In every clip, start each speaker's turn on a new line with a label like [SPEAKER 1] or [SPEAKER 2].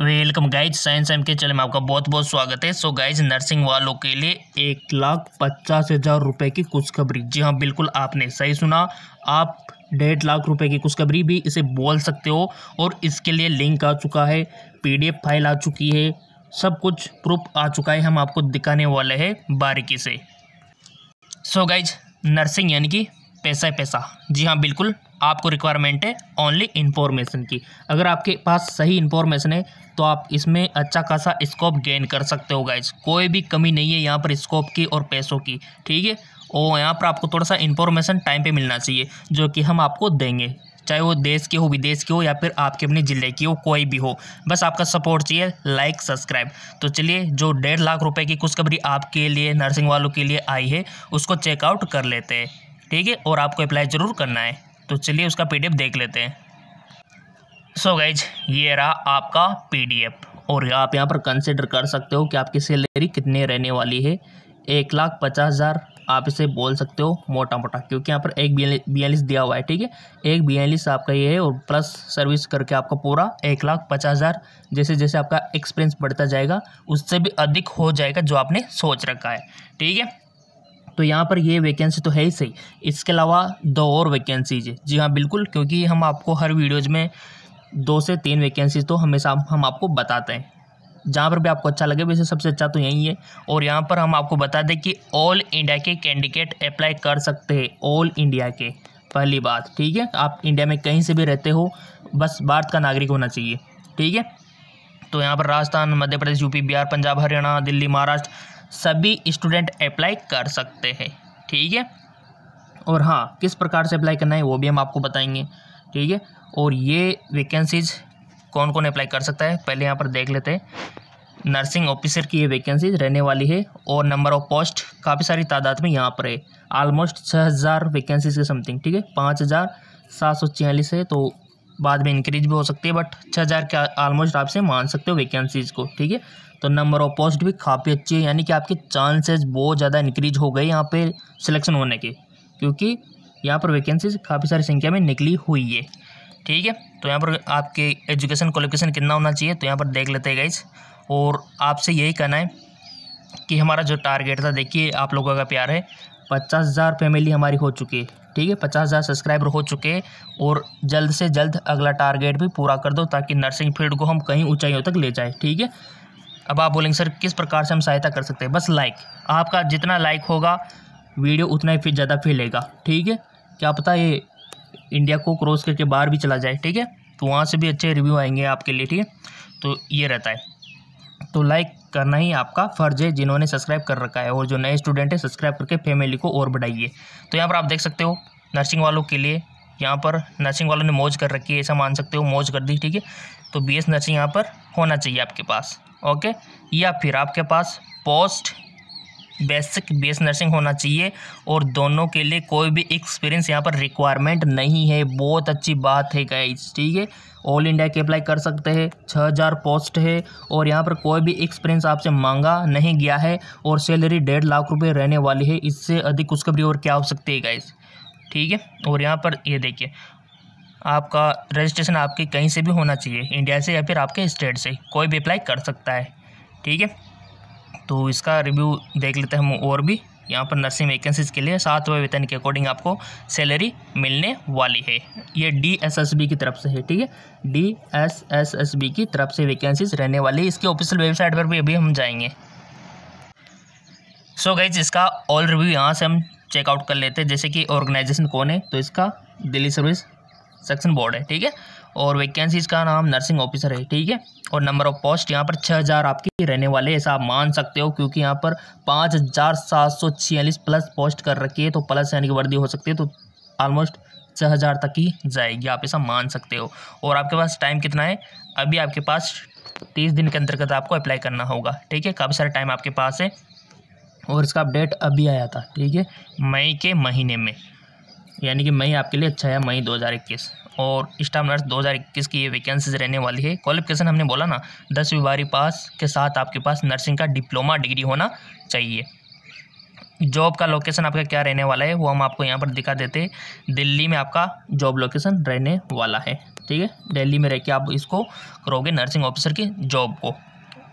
[SPEAKER 1] welcome guys science M K channel में आपका बहुत बहुत स्वागत है सो गाइज नर्सिंग वालों के लिए एक लाख पचास हज़ार रुपये की खुशखबरी जी हाँ बिल्कुल आपने सही सुना आप डेढ़ लाख रुपए की खुशखबरी भी इसे बोल सकते हो और इसके लिए लिंक आ चुका है पीडीएफ फाइल आ चुकी है सब कुछ प्रूफ आ चुका है हम आपको दिखाने वाले हैं बारीकी से सो गाइज नर्सिंग यानी कि पैसा है पैसा जी हाँ बिल्कुल आपको रिक्वायरमेंट है ओनली इन्फॉर्मेशन की अगर आपके पास सही इन्फॉर्मेशन है तो आप इसमें अच्छा खासा स्कोप गेन कर सकते हो गाइज कोई भी कमी नहीं है यहाँ पर स्कोप की और पैसों की ठीक है और यहाँ पर आपको थोड़ा सा इन्फॉर्मेशन टाइम पर मिलना चाहिए जो कि हम आपको देंगे चाहे वो देश के हो विदेश के हो या फिर आपके अपने ज़िले की हो कोई भी हो बस आपका सपोर्ट चाहिए लाइक सब्सक्राइब तो चलिए जो डेढ़ लाख रुपए की खुशखबरी आपके लिए नर्सिंग वालों के लिए आई है उसको चेकआउट कर लेते हैं ठीक है और आपको अप्लाई ज़रूर करना है तो चलिए उसका पी देख लेते हैं सो so गाइज ये रहा आपका पी और आप यहाँ पर कंसिडर कर सकते हो कि आपकी सैलरी कितनी रहने वाली है एक लाख पचास हज़ार आप इसे बोल सकते हो मोटा मोटा क्योंकि यहाँ पर एक बयालीस दिया हुआ है ठीक है एक बयालीस आपका ये है और प्लस सर्विस करके आपका पूरा एक लाख पचास हज़ार जैसे जैसे आपका एक्सपीरियंस बढ़ता जाएगा उससे भी अधिक हो जाएगा जो आपने सोच रखा है ठीक है तो यहाँ पर ये वैकेंसी तो है ही सही इसके अलावा दो और वैकेंसीज है जी हाँ बिल्कुल क्योंकि हम आपको हर वीडियोज़ में दो से तीन वैकेंसीज तो हमेशा हम आपको बताते हैं जहाँ पर भी आपको अच्छा लगे वैसे सबसे अच्छा तो यही है और यहाँ पर हम आपको बता दें कि ऑल इंडिया के कैंडिडेट अप्लाई कर सकते हैं ऑल इंडिया के पहली बात ठीक है आप इंडिया में कहीं से भी रहते हो बस भारत का नागरिक होना चाहिए ठीक है तो यहाँ पर राजस्थान मध्य प्रदेश यूपी बिहार पंजाब हरियाणा दिल्ली महाराष्ट्र सभी स्टूडेंट अप्लाई कर सकते हैं ठीक है और हाँ किस प्रकार से अप्लाई करना है वो भी हम आपको बताएंगे ठीक है और ये वैकेंसीज कौन कौन अप्लाई कर सकता है पहले यहाँ पर देख लेते हैं नर्सिंग ऑफिसर की ये वैकेंसी रहने वाली है और नंबर ऑफ पोस्ट काफ़ी सारी तादाद में यहाँ पर है आलमोस्ट छः हज़ार वैकेंसीज के समथिंग ठीक है पाँच हज़ार सात सौ छियालीस है तो बाद में इंक्रीज भी हो सकती है बट छः हज़ार के आलमोस्ट आपसे मान सकते हो वैकेंसीज़ को ठीक है तो नंबर ऑफ पोस्ट भी काफ़ी अच्छी है यानी कि आपके चांसेस बहुत ज़्यादा इंक्रीज हो गए यहाँ पे सिलेक्शन होने के क्योंकि यहाँ पर वैकेंसीज काफ़ी सारी संख्या में निकली हुई है ठीक है तो यहाँ पर आपके एजुकेशन क्वालिफिकेशन कितना होना चाहिए तो यहाँ पर देख लेते हैं गाइज और आपसे यही कहना है कि हमारा जो टारगेट था देखिए आप लोगों का प्यार है पचास हज़ार फैमिली हमारी हो चुकी है ठीक है पचास हज़ार सब्सक्राइबर हो चुके हैं और जल्द से जल्द अगला टारगेट भी पूरा कर दो ताकि नर्सिंग फील्ड को हम कहीं ऊंचाइयों तक ले जाए ठीक है अब आप बोलेंगे सर किस प्रकार से हम सहायता कर सकते हैं बस लाइक आपका जितना लाइक होगा वीडियो उतना ही फिर ज़्यादा फैलेगा ठीक है क्या पता ये इंडिया को क्रॉस करके बाहर भी चला जाए ठीक है तो वहाँ से भी अच्छे रिव्यू आएंगे आपके लिए ठीक है तो ये रहता है तो लाइक करना ही आपका फर्ज है जिन्होंने सब्सक्राइब कर रखा है और जो नए स्टूडेंट हैं सब्सक्राइब करके फैमिली को और बढ़ाइए तो यहाँ पर आप देख सकते हो नर्सिंग वालों के लिए यहाँ पर नर्सिंग वालों ने मौज कर रखी है ऐसा मान सकते हो मौज कर दी ठीक है तो बी एस नर्सिंग यहाँ पर होना चाहिए आपके पास ओके या फिर आपके पास पोस्ट बेसिक बेस नर्सिंग होना चाहिए और दोनों के लिए कोई भी एक्सपीरियंस यहाँ पर रिक्वायरमेंट नहीं है बहुत अच्छी बात है गाइज ठीक है ऑल इंडिया के अप्लाई कर सकते हैं छः हज़ार पोस्ट है और यहाँ पर कोई भी एक्सपीरियंस आपसे मांगा नहीं गया है और सैलरी डेढ़ लाख रुपए रहने वाली है इससे अधिक उसका भी और क्या हो सकती है गाइज ठीक है और यहाँ पर ये यह देखिए आपका रजिस्ट्रेशन आपके कहीं से भी होना चाहिए इंडिया से या फिर आपके स्टेट से कोई भी अप्लाई कर सकता है ठीक है तो इसका रिव्यू देख लेते हैं हम और भी यहाँ पर नर्सिंग वैकेंसीज के लिए सातवें वेतन के अकॉर्डिंग आपको सैलरी मिलने वाली है ये डी एस एस बी की तरफ से है ठीक है D S S S B की तरफ से वैकेंसीज रहने वाली है इसके ऑफिशियल वेबसाइट पर भी अभी हम जाएंगे सो so गाइज इसका ऑल रिव्यू यहाँ से हम चेकआउट कर लेते हैं जैसे कि ऑर्गेनाइजेशन कौन है तो इसका दिल्ली सर्विस सेक्शन बोर्ड है ठीक है और वैकेंसीज का नाम नर्सिंग ऑफिसर है ठीक है और नंबर ऑफ पोस्ट यहाँ पर छः हज़ार आपकी रहने वाले ऐसा आप मान सकते हो क्योंकि यहाँ पर पाँच हज़ार सात सौ छियालीस प्लस पोस्ट कर रखी है तो प्लस यानी कि वर्दी हो सकती है तो ऑलमोस्ट छः हज़ार तक ही जाएगी आप ऐसा मान सकते हो और आपके पास टाइम कितना है अभी आपके पास तीस दिन के अंतर्गत आपको अप्लाई करना होगा ठीक है काफ़ी सारा टाइम आपके पास है और इसका अपडेट अभी आया था ठीक है मई के महीने में यानी कि मई आपके लिए अच्छा है मई 2021 और स्टाफ नर्स 2021 की ये वैकेंसीज रहने वाली है क्वालिफिकेशन हमने बोला ना दस विभारी पास के साथ आपके पास नर्सिंग का डिप्लोमा डिग्री होना चाहिए जॉब का लोकेशन आपका क्या रहने वाला है वो हम आपको यहाँ पर दिखा देते दिल्ली में आपका जॉब लोकेशन रहने वाला है ठीक है दिल्ली में रह के आप इसको करोगे नर्सिंग ऑफिसर की जॉब को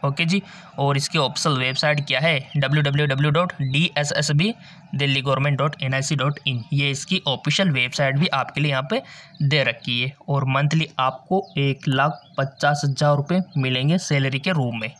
[SPEAKER 1] ओके जी और इसकी ऑप्शनल वेबसाइट क्या है W W W dot D S S B Delhi government dot N I C dot in ये इसकी ऑफिशियल वेबसाइट भी आपके लिए यहाँ पे दे रखी है और मंथली आपको एक लाख पचास हज़ार रुपये मिलेंगे सैलरी के रूम में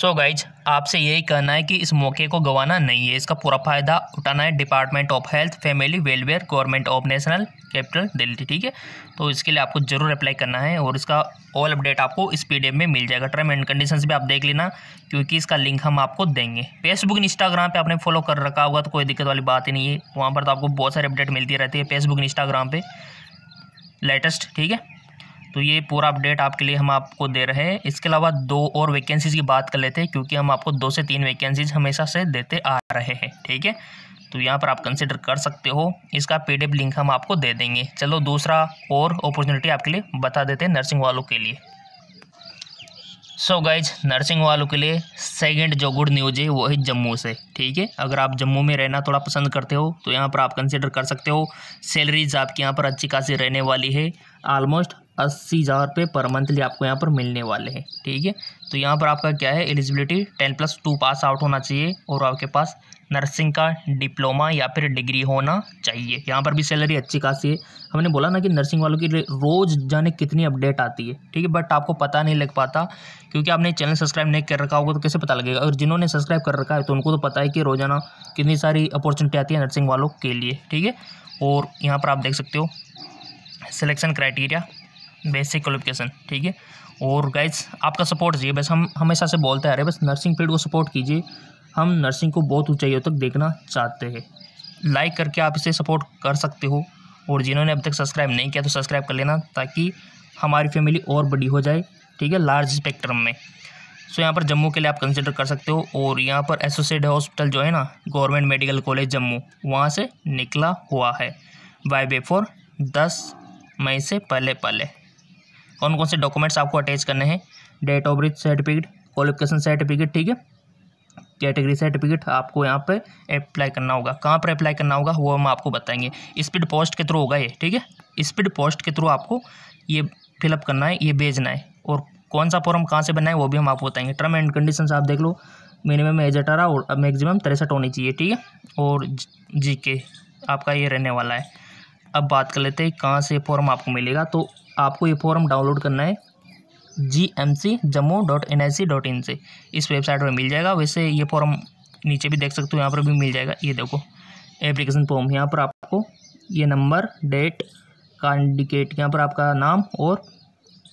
[SPEAKER 1] सो so गाइज आपसे यही कहना है कि इस मौके को गंवाना नहीं है इसका पूरा फ़ायदा उठाना है department of health family welfare government of national capital Delhi ठीक है तो इसके लिए आपको ज़रूर अप्लाई करना है और इसका ऑल अपडेट आपको इस पी में मिल जाएगा टर्म एंड कंडीशन भी आप देख लेना क्योंकि इसका लिंक हम आपको देंगे फेसबुक इंस्टाग्राम पर आपने फॉलो कर रखा होगा तो कोई दिक्कत वाली बात ही नहीं है वहाँ पर तो आपको बहुत सारी अपडेट मिलती रहती है फेसबुक इंस्टाग्राम पर लेटेस्ट ठीक है तो ये पूरा अपडेट आपके लिए हम आपको दे रहे हैं इसके अलावा दो और वैकेंसीज़ की बात कर लेते हैं क्योंकि हम आपको दो से तीन वैकेंसीज़ हमेशा से देते आ रहे हैं ठीक है तो यहाँ पर आप कंसिडर कर सकते हो इसका पीडीएफ लिंक हम आपको दे देंगे चलो दूसरा और अपॉर्चुनिटी आपके लिए बता देते हैं नर्सिंग वालों के लिए सो so गाइज नर्सिंग वालों के लिए सेकंड जो गुड न्यूज है वो है जम्मू से ठीक है अगर आप जम्मू में रहना थोड़ा पसंद करते हो तो यहाँ पर आप कंसिडर कर सकते हो सैलरीज आपकी यहाँ पर अच्छी खासी रहने वाली है ऑलमोस्ट अस्सी हज़ार रुपये पर मंथली आपको यहाँ पर मिलने वाले हैं ठीक है तो यहाँ पर आपका क्या है eligibility ten plus two pass out होना चाहिए और आपके पास नर्सिंग का डिप्लोमा या फिर डिग्री होना चाहिए यहाँ पर भी सैलरी अच्छी खासी है हमने बोला ना कि नर्सिंग वालों की रोज़ जाने कितनी अपडेट आती है ठीक है बट आपको पता नहीं लग पाता क्योंकि आपने चैनल सब्सक्राइब नहीं कर रखा होगा तो कैसे पता लगेगा और जिन्होंने सब्सक्राइब कर रखा है तो उनको तो पता है कि रोज़ाना कितनी सारी अपॉर्चुनिटी आती है नर्सिंग वालों के लिए ठीक है और यहाँ पर आप देख सकते हो सिलेक्शन क्राइटेरिया बेसिक क्वालिफिकेशन ठीक है और गाइज आपका सपोर्ट चाहिए बस हम हमेशा से बोलते आ रहे बस नर्सिंग फील्ड को सपोर्ट कीजिए हम नर्सिंग को बहुत ऊंचाइयों तक देखना चाहते हैं लाइक करके आप इसे सपोर्ट कर सकते हो और जिन्होंने अब तक सब्सक्राइब नहीं किया तो सब्सक्राइब कर लेना ताकि हमारी फैमिली और बड़ी हो जाए ठीक है लार्ज स्पेक्ट्रम में सो यहाँ पर जम्मू के लिए आप कंसिडर कर सकते हो और यहाँ पर एसोसिएट हॉस्पिटल जो है ना गवर्नमेंट मेडिकल कॉलेज जम्मू वहाँ से निकला हुआ है वाई बे फोर दस मई से पहले पहले कौन कौन से डॉक्यूमेंट्स आपको अटैच करने हैं date of birth certificate qualification certificate ठीक है कैटेगरी सर्टिफिकेट आपको यहाँ पर अप्लाई करना होगा कहाँ पर अप्लाई करना होगा वो हम आपको बताएंगे स्पीड पोस्ट के थ्रू होगा ये ठीक है स्पीड पोस्ट के थ्रू आपको ये फिलअप करना है ये भेजना है और कौन सा फॉर्म कहाँ से है वो भी हम आपको बताएंगे टर्म एंड कंडीशन आप देख लो मिनिमम एज अठारह और मैक्सिमम तिरसठ होनी चाहिए ठीक है और जी के आपका ये रहने वाला है अब बात कर लेते हैं कहाँ से फॉर्म आपको मिलेगा तो आपको ये फॉर्म डाउनलोड करना है G M C Jammu dot N I C dot in से इस वेबसाइट पर मिल जाएगा वैसे ये फॉर्म नीचे भी देख सकते हो यहाँ पर भी मिल जाएगा ये देखो एप्लीकेशन फॉर्म यहाँ पर आपको ये नंबर डेट का इंडिकेट यहाँ पर आपका नाम और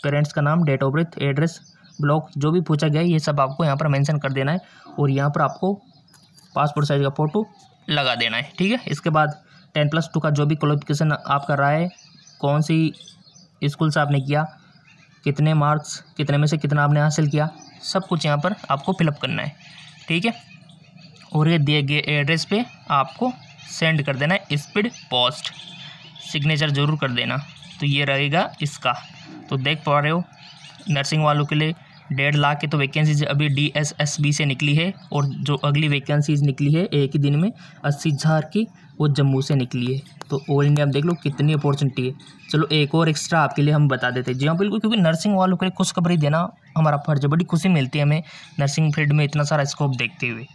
[SPEAKER 1] पेरेंट्स का नाम date of birth address block जो भी पूछा गया है ये सब आपको यहाँ पर मेंशन कर देना है और यहाँ पर आपको पासपोर्ट साइज़ का फ़ोटो लगा देना है ठीक है इसके बाद टेन प्लस टू का जो भी क्वालिफिकेशन आपका रहा है कौन सी इस कुल से आपने किया कितने मार्क्स कितने में से कितना आपने हासिल किया सब कुछ यहाँ पर आपको फिलअप करना है ठीक है और ये दिए गए एड्रेस पे आपको सेंड कर देना है स्पीड पोस्ट सिग्नेचर ज़रूर कर देना तो ये रहेगा इसका तो देख पा रहे हो नर्सिंग वालों के लिए डेढ़ लाख के तो वैकेंसीज अभी डी एस एस बी से निकली है और जो अगली वैकेंसीज निकली है एक ही दिन में अस्सी हज़ार की वो जम्मू से निकली है तो ऑल इंडिया आप देख लो कितनी अपॉर्चुनिटी है चलो एक और एक्स्ट्रा आपके लिए हम बता देते हैं जी हाँ बिल्कुल क्योंकि नर्सिंग वालों के लिए खुशखबरी देना हमारा फर्ज है बड़ी खुशी मिलती है हमें नर्सिंग फील्ड में इतना सारा स्कोप देखते हुए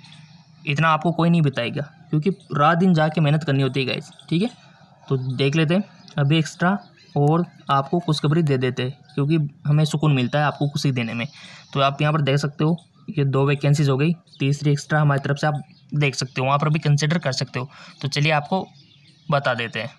[SPEAKER 1] इतना आपको कोई नहीं बताएगा क्योंकि रात दिन जाके मेहनत करनी होती है गाइज ठीक है तो देख लेते हैं अभी एक्स्ट्रा और आपको खुशखबरी दे देते हैं क्योंकि हमें सुकून मिलता है आपको खुशी देने में तो आप यहाँ पर देख सकते हो ये दो वैकेंसीज हो गई तीसरी एक्स्ट्रा हमारी तरफ से आप देख सकते हो वहाँ पर भी कंसिडर कर सकते हो तो चलिए आपको बता देते हैं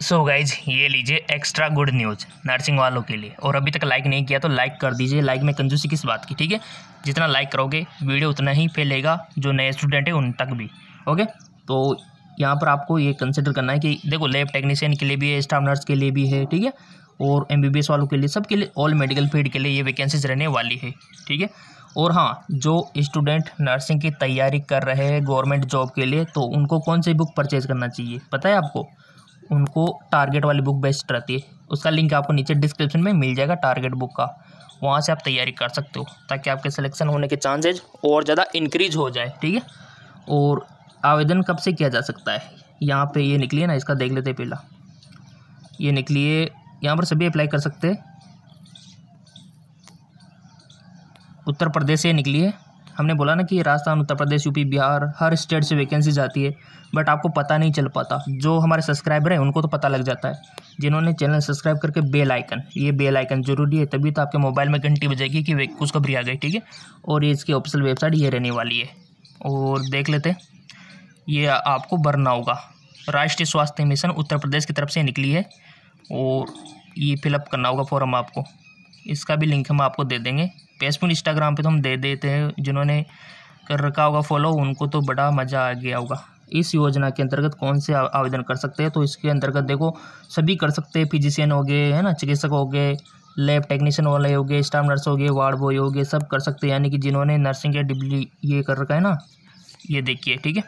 [SPEAKER 1] सो so गाइज ये लीजिए एक्स्ट्रा गुड न्यूज़ नर्सिंग वालों के लिए और अभी तक लाइक नहीं किया तो लाइक कर दीजिए लाइक में कंजूसी किस बात की ठीक है जितना लाइक करोगे वीडियो उतना ही फैलेगा जो नए स्टूडेंट हैं उन तक भी ओके तो यहाँ पर आपको ये कंसिडर करना है कि देखो लेब टेक्नीशियन के लिए भी है स्टाफ नर्स के लिए भी है ठीक है और एम वालों के लिए सबके लिए ऑल मेडिकल फील्ड के लिए ये वैकेंसीज रहने वाली है ठीक है और हाँ जो स्टूडेंट नर्सिंग की तैयारी कर रहे हैं गवर्नमेंट जॉब के लिए तो उनको कौन सी बुक परचेज़ करना चाहिए पता है आपको उनको टारगेट वाली बुक बेस्ट रहती है उसका लिंक आपको नीचे डिस्क्रिप्शन में मिल जाएगा टारगेट बुक का वहाँ से आप तैयारी कर सकते हो ताकि आपके सिलेक्शन होने के चांसेज और ज़्यादा इंक्रीज हो जाए ठीक है और आवेदन कब से किया जा सकता है यहाँ पे ये निकली है ना इसका देख लेते पहला ये निकली है यहाँ पर सभी अप्लाई कर सकते हैं उत्तर प्रदेश से निकली है हमने बोला ना कि राजस्थान उत्तर प्रदेश यूपी बिहार हर स्टेट से वैकेंसी जाती है बट आपको पता नहीं चल पाता जो हमारे सब्सक्राइबर हैं उनको तो पता लग जाता है जिन्होंने चैनल सब्सक्राइब करके बेल आइकन ये बेल आइकन जरूरी है तभी तो आपके मोबाइल में घंटी बजेगी कि खबरी आ गई ठीक है और ये इसकी ऑफिशियल वेबसाइट ये रहने वाली है और देख लेते ये आपको भरना होगा राष्ट्रीय स्वास्थ्य मिशन उत्तर प्रदेश की तरफ से निकली है और ये फिलअप करना होगा फॉर्म आपको इसका भी लिंक हम आपको दे देंगे फेसबुक इंस्टाग्राम पे तो हम दे देते हैं जिन्होंने कर रखा होगा फॉलो उनको तो बड़ा मज़ा आ गया होगा इस योजना के अंतर्गत कौन से आवेदन कर सकते हैं तो इसके अंतर्गत देखो सभी कर सकते हैं फिजिशियन हो गए है ना चिकित्सक हो गए लैब टेक्नीशियन वाले हो गए स्टाफ नर्स हो गए वार्ड बॉय हो गए सब कर सकते हैं यानी कि जिन्होंने नर्सिंग या डिग्री ये कर रखा है ना ये देखिए ठीक है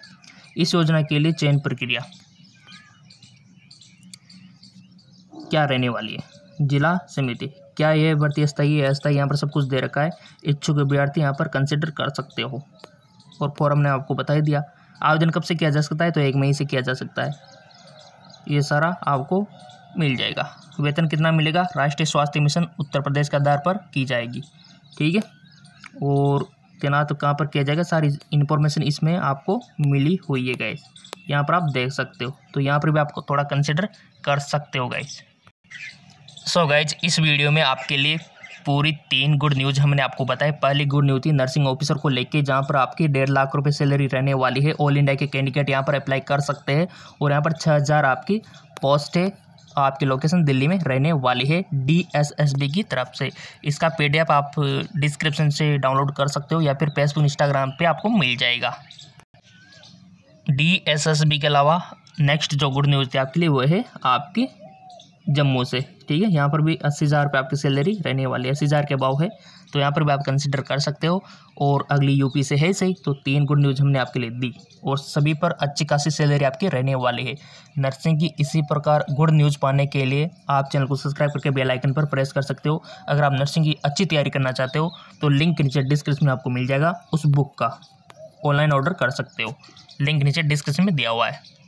[SPEAKER 1] इस योजना के लिए चयन प्रक्रिया क्या रहने वाली है जिला समिति क्या यह भर्ती स्थायी है अस्थायी यहाँ पर सब कुछ दे रखा है इच्छुक अभ्यर्थी यहाँ पर कंसिडर कर सकते हो और फॉरम ने आपको बता ही दिया आवेदन कब से किया जा सकता है तो एक मई से किया जा सकता है ये सारा आपको मिल जाएगा वेतन कितना मिलेगा राष्ट्रीय स्वास्थ्य मिशन उत्तर प्रदेश के आधार पर की जाएगी ठीक है और तैनात कहाँ पर किया जाएगा सारी इन्फॉर्मेशन इसमें आपको मिली हुई है गैस यहाँ पर आप देख सकते हो तो यहाँ पर भी आपको थोड़ा कंसिडर कर सकते हो गैस सो so गाइज इस वीडियो में आपके लिए पूरी तीन गुड न्यूज़ हमने आपको बताया पहली गुड न्यूज़ थी नर्सिंग ऑफिसर को लेके जहाँ पर आपकी डेढ़ लाख रुपए सैलरी रहने वाली है ऑल इंडिया के कैंडिडेट यहाँ पर अप्लाई कर सकते हैं और यहाँ पर छः हज़ार आपकी पोस्ट है आपकी लोकेशन दिल्ली में रहने वाली है डी एस एस बी की तरफ से इसका पीडीएफ आप डिस्क्रिप्शन से डाउनलोड कर सकते हो या फिर फेसबुक इंस्टाग्राम पर आपको मिल जाएगा डी एस एस बी के अलावा नेक्स्ट जो गुड न्यूज़ थी आपके लिए वो है आपकी जम्मू से ठीक है यहाँ पर भी अस्सी हज़ार रुपये आपकी सैलरी रहने वाली है अस्सी हज़ार के अबाव है तो यहाँ पर भी आप कंसिडर कर सकते हो और अगली यूपी से है सही तो तीन गुड न्यूज़ हमने आपके लिए दी और सभी पर अच्छी खासी सैलरी आपकी रहने वाली है नर्सिंग की इसी प्रकार गुड न्यूज़ पाने के लिए आप चैनल को सब्सक्राइब करके बेल आइकन पर प्रेस कर सकते हो अगर आप नर्सिंग की अच्छी तैयारी करना चाहते हो तो लिंक नीचे डिस्क्रिप्शन में आपको मिल जाएगा उस बुक का ऑनलाइन ऑर्डर कर सकते हो लिंक नीचे डिस्क्रिप्शन में दिया हुआ है